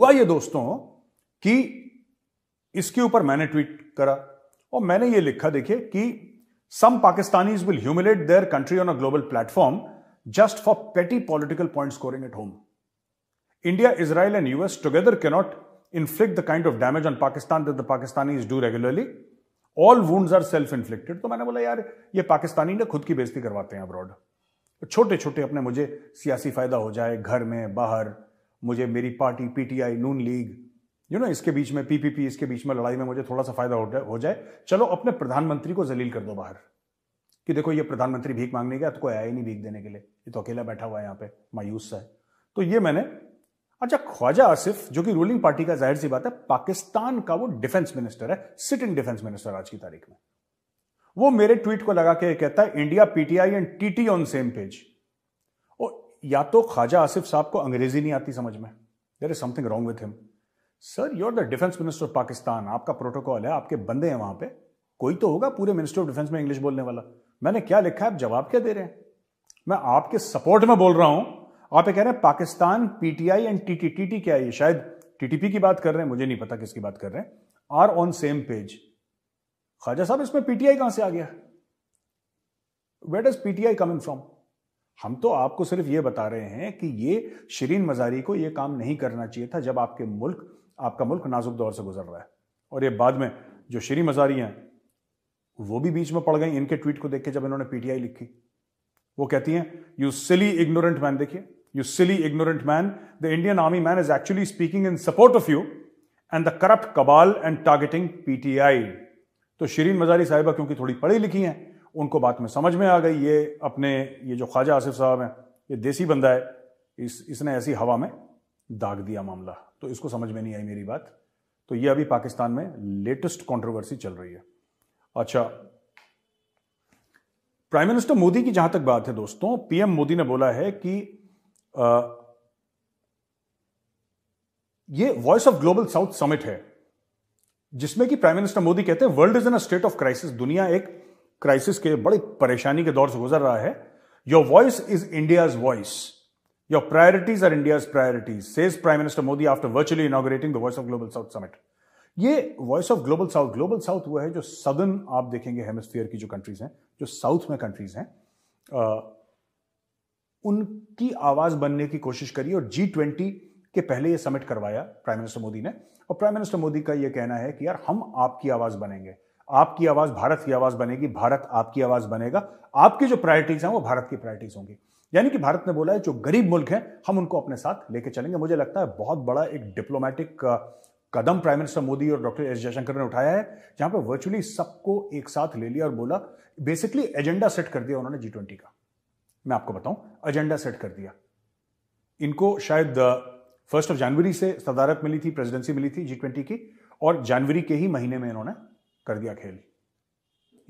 हुआ ये दोस्तों कि इसके ऊपर मैंने ट्वीट करा और मैंने ये लिखा देखिए कि some Pakistanis will humiliate their country on a global platform just for petty political point scoring at home India Israel and US together cannot inflict the kind of damage on Pakistan that the Pakistanis do regularly all wounds are self inflicted तो मैंने बोला यार ये पाकिस्तानी ने खुद की बेजती करवाते हैं अब्रॉड छोटे छोटे अपने मुझे सियासी फायदा हो जाए घर में बाहर मुझे मेरी party PTI Noon league you know इसके बीच में पीपीपी इसके बीच में लड़ाई में मुझे थोड़ा सा फायदा हो जाए चलो अपने प्रधानमंत्री को जलील कर दो बाहर कि देखो ये प्रधानमंत्री भीख मांगने गया तो कोई आया ही नहीं भीख देने के लिए ये तो अकेला बैठा हुआ है यहाँ पे मायूस सा है तो ये मैंने अच्छा ख्वाजा आसिफ जो कि रूलिंग पार्टी का जाहिर सी बात है पाकिस्तान का वो डिफेंस मिनिस्टर है सिटिंग डिफेंस मिनिस्टर आज की तारीख में वो मेरे ट्वीट को लगा के कहता है India PTI and TT on same page या तो ख्वाजा आसिफ साहब को अंग्रेजी नहीं आती समझ में there is something wrong with him sir you are the defence minister of Pakistan आपका प्रोटोकॉल है आपके बंदे हैं वहां पे कोई तो होगा पूरे मिनिस्टर ऑफ डिफेंस में इंग्लिश बोलने वाला मैंने क्या लिखा है आप जवाब क्या दे रहे हैं मैं आपके सपोर्ट में बोल रहा हूं आप ये कह रहे हैं Pakistan PTI and TT TT क्या है शायद टीटीपी की बात कर रहे हैं मुझे नहीं पता किसकी बात कर रहे हैं are on same page Khawaja साहब इसमें पीटीआई कहां से आ गया wait is PTI coming from हम तो आपको सिर्फ ये बता रहे हैं कि ये शरीन मजारी को ये काम नहीं करना चाहिए था जब आपके मुल्क आपका मुल्क नाजुक दौर से गुजर रहा है और ये बाद में जो शरीन मजारी हैं वो भी बीच में पड़ गई इनके ट्वीट को देख के जब इन्होंने पीटीआई लिखी वो कहती हैं यू सिली इग्नोरेंट मैन देखिए you silly ignorant man the Indian army man is actually speaking in support of you and the corrupt cabal and targeting PTI तो शरीन मजारी साहिबा क्योंकि थोड़ी पढ़ी लिखी हैं उनको बात में समझ में आ गई ये अपने ये जो ख्वाजा आसिफ साहब हैं ये देसी बंदा है इस इसने ऐसी हवा में दाग दिया मामला तो इसको समझ में नहीं आई मेरी बात तो ये अभी पाकिस्तान में लेटेस्ट कंट्रोवर्सी चल रही है अच्छा प्राइम मिनिस्टर मोदी की जहां तक बात है दोस्तों पीएम मोदी ने बोला है कि आ, ये voice of global south summit है जिसमें कि प्राइम मिनिस्टर मोदी कहते हैं world is in a state of crisis दुनिया एक क्राइसिस के बड़ी परेशानी के दौर से गुजर रहा है your voice is India's voice your priorities are India's priorities says prime minister Modi after virtually inaugurating the voice of global south summit ये voice of global south global south वो है जो सदन आप देखेंगे हेमस्फियर की जो कंट्रीज हैं जो साउथ में कंट्रीज हैं उनकी आवाज बनने की कोशिश करी और जी ट्वेंटी के पहले ये समिट करवाया प्राइम मिनिस्टर मोदी ने और प्राइम मिनिस्टर मोदी का ये कहना है कि यार हम आपकी आवाज बनेंगे आपकी आवाज भारत की आवाज बनेगी भारत आपकी आवाज बनेगा आपकी जो प्रायोरिटीज हैं वो भारत की प्रायोरिटीज होंगी यानी कि भारत ने बोला है जो गरीब मुल्क हैं हम उनको अपने साथ लेके चलेंगे मुझे लगता है बहुत बड़ा एक डिप्लोमेटिक कदम प्राइम मिनिस्टर मोदी और डॉक्टर एस जयशंकर ने उठाया है जहां पर वर्चुअली सबको एक साथ ले लिया और बोला बेसिकली एजेंडा सेट कर दिया उन्होंने जी ट्वेंटी का मैं आपको बताऊं एजेंडा सेट कर दिया इनको शायद फर्स्ट ऑफ जनवरी से सदारत मिली थी प्रेसिडेंसी मिली थी जी ट्वेंटी की और जनवरी के ही महीने में इन्होंने कर दिया खेल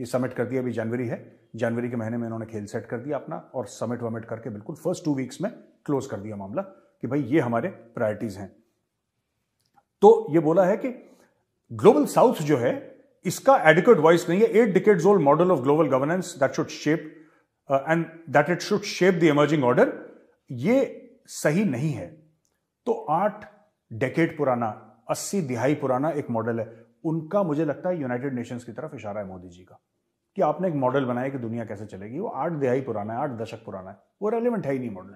ये समिट कर दिया अभी जनवरी है जनवरी के महीने में इन्होंने खेल सेट कर दिया अपना और समिट वमिट करके बिल्कुल फर्स्ट टू वीक्स में क्लोज कर दिया मामला कि भाई ये हमारे प्रायोरिटीज हैं तो ये बोला है कि ग्लोबल साउथ जो है इसका एडिक्वेट वॉइस नहीं है एट डिकेट old model of global governance that should shape and that it should shape the emerging order ये सही नहीं है तो आठ डेकेट पुराना अस्सी दिहाई पुराना एक मॉडल है उनका मुझे लगता है यूनाइटेड नेशंस की तरफ इशारा है मोदी जी का कि आपने एक मॉडल बनाया कि दुनिया कैसे चलेगी वो आठ दिहाई पुराना है आठ दशक पुराना है वो रेलिवेंट है ही नहीं मॉडल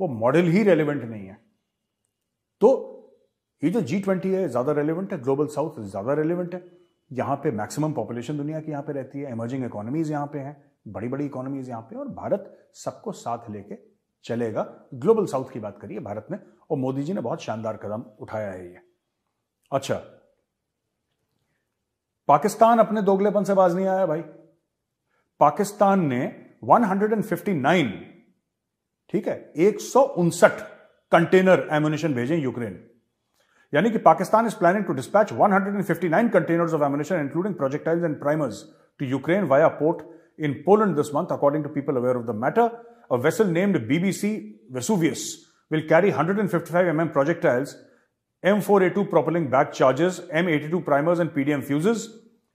वो मॉडल ही रेलिवेंट नहीं है तो ये जो जी ट्वेंटी है ज़्यादा रेलिवेंट है ग्लोबल साउथ ज़्यादा रेलिवेंट है यहाँ पे मैक्सिमम पॉपुलेशन दुनिया की यहाँ पे रहती है इमर्जिंग इकोनॉमीज यहाँ पे हैं बड़ी बड़ी इकोनॉमीज यहाँ पे और भारत सबको साथ लेके चलेगा ग्लोबल साउथ की बात करिए भारत ने और मोदी जी ने बहुत शानदार कदम उठाया है ये अच्छा पाकिस्तान अपने दोगलेपन से बाज नहीं आया भाई पाकिस्तान ने 159 ठीक है एक कंटेनर एम्यूनेशन भेजे यूक्रेन यानी कि Pakistan is planning to dispatch 159 hundred and fifty nine containers of ammunition including projectiles and primers to Ukraine via port in Poland this month according to people aware of the matter a vessel named BBC Vesuvius will carry hundred and fifty five M M projectiles M4A2 propelling back charges, M82 primers and PDM fuses,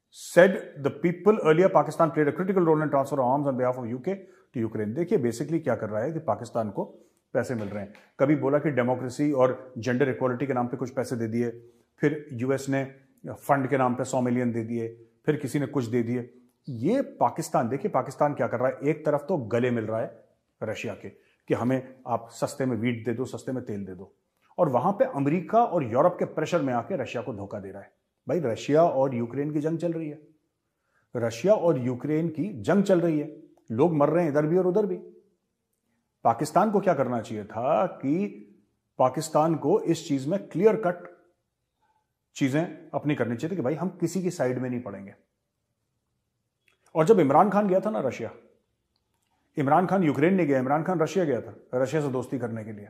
said the people earlier Pakistan played a critical role in transfer of arms on behalf of UK to Ukraine. देखिए basically क्या कर रहा है कि पाकिस्तान को पैसे मिल रहे हैं कभी बोला कि डेमोक्रेसी और जेंडर इक्वालिटी के नाम पे कुछ पैसे दे दिए फिर यूएस ने फंड के नाम पे सौ मिलियन दे दिए फिर किसी ने कुछ दे दिए ये पाकिस्तान देखिए पाकिस्तान क्या कर रहा है एक तरफ तो गले मिल रहा है रशिया के कि हमें आप सस्ते में वीट दे दो सस्ते में तेल दे दो और वहां पे अमेरिका और यूरोप के प्रेशर में आके रशिया को धोखा दे रहा है भाई रशिया और यूक्रेन की जंग चल रही है रशिया और यूक्रेन की जंग चल रही है लोग मर रहे हैं इधर भी और उधर भी पाकिस्तान को क्या करना चाहिए था कि पाकिस्तान को इस चीज में क्लियर कट चीजें अपनी करनी चाहिए कि भाई हम किसी की साइड में नहीं पड़ेंगे और जब इमरान खान गया था ना रशिया इमरान खान यूक्रेन नहीं गया इमरान खान रशिया गया था रशिया से दोस्ती करने के लिए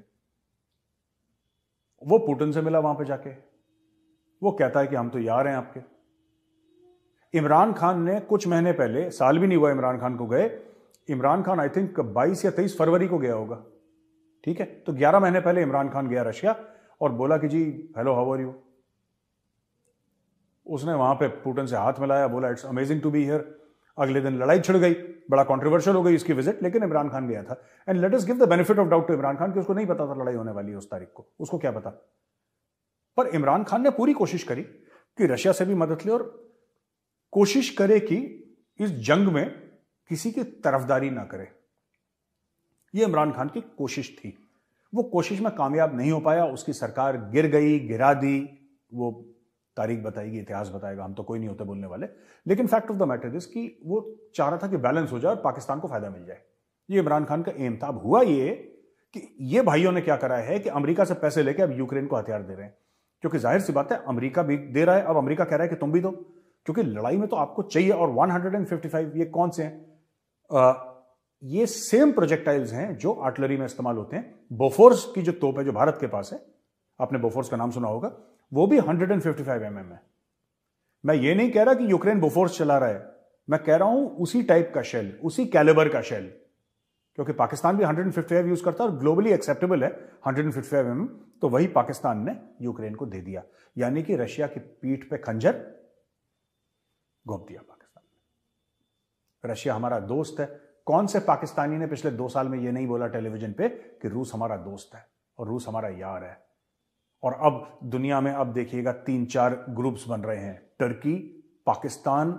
वो पुटिन से मिला वहां पे जाके वो कहता है कि हम तो यार हैं आपके इमरान खान ने कुछ महीने पहले साल भी नहीं हुआ इमरान खान को गए इमरान खान आई थिंक 22 या 23 फरवरी को गया होगा ठीक है तो 11 महीने पहले इमरान खान गया रशिया और बोला कि जी हेलो हाउ आर यू उसने वहां पे पुटिन से हाथ मिलाया बोला it's amazing to be here अगले दिन लड़ाई छिड़ गई बड़ा कॉन्ट्रोवर्शियल हो गई इसकी विजिट लेकिन इमरान खान गया था and let us give the benefit of doubt to Imran Khan कि उसको नहीं पता था लड़ाई होने वाली है उस तारीख को उसको क्या पता पर इमरान खान ने पूरी कोशिश करी कि रशिया से भी मदद ले और कोशिश करे कि इस जंग में किसी की तरफदारी ना करे यह इमरान खान की कोशिश थी वो कोशिश में कामयाब नहीं हो पाया उसकी सरकार गिर गई गिरा दी वो तारीख बताएगी इतिहास बताएगा हम तो कोई नहीं होते बोलने वाले लेकिन fact of the matter is कि वो चाह रहा था कि बैलेंस हो जाए और पाकिस्तान को फायदा मिल जाए ये इमरान खान का एम था अब हुआ ये कि ये भाइयों ने क्या करा है कि अमरीका से पैसे लेके अब यूक्रेन को हथियार दे रहे हैं क्योंकि जाहिर सी बात है अमरीका भी दे रहा है अब अमरीका कह रहा है कि तुम भी दो क्योंकि लड़ाई में तो आपको चाहिए और 155 ये कौन से हैं ये सेम प्रोजेक्टाइल्स हैं जो आर्टलरी में इस्तेमाल होते हैं बोफोर्स की जो तोप है जो भारत के पास है आपने बोफोर्स का नाम सुना होगा वो भी 155 mm है मैं ये नहीं कह रहा कि यूक्रेन बोफोर्स चला रहा है मैं कह रहा हूं उसी टाइप का शेल उसी कैलेबर का शेल क्योंकि पाकिस्तान भी 155 यूज करता है और ग्लोबली एक्सेप्टेबल है 155 एम mm, तो वही पाकिस्तान ने यूक्रेन को दे दिया यानी कि रशिया की पीठ पे खंजर घोप दिया पाकिस्तान रशिया हमारा दोस्त है कौन से पाकिस्तानी ने पिछले दो साल में यह नहीं बोला टेलीविजन पे कि रूस हमारा दोस्त है और रूस हमारा यार है और अब दुनिया में अब देखिएगा तीन चार ग्रुप्स बन रहे हैं टर्की पाकिस्तान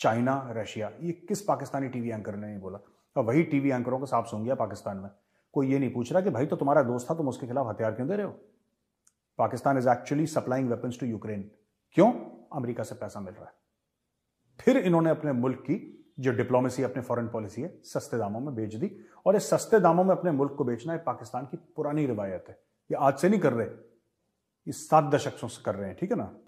चाइना रशिया ये किस पाकिस्तानी टीवी एंकर ने नहीं बोला और वही टीवी एंकरों का साफ सुन गया पाकिस्तान में कोई ये नहीं पूछ रहा कि भाई तो तुम्हारा दोस्त था तुम उसके खिलाफ हथियार क्यों दे रहे हो Pakistan is actually supplying weapons to Ukraine क्यों अमेरिका से पैसा मिल रहा है फिर इन्होंने अपने मुल्क की जो डिप्लोमेसी अपने फॉरेन पॉलिसी है सस्ते दामों में बेच दी और इस सस्ते दामों में अपने मुल्क को बेचना है पाकिस्तान की पुरानी रिवायत है ये आज से नहीं कर रहे ये सात दशकों से कर रहे हैं ठीक है ना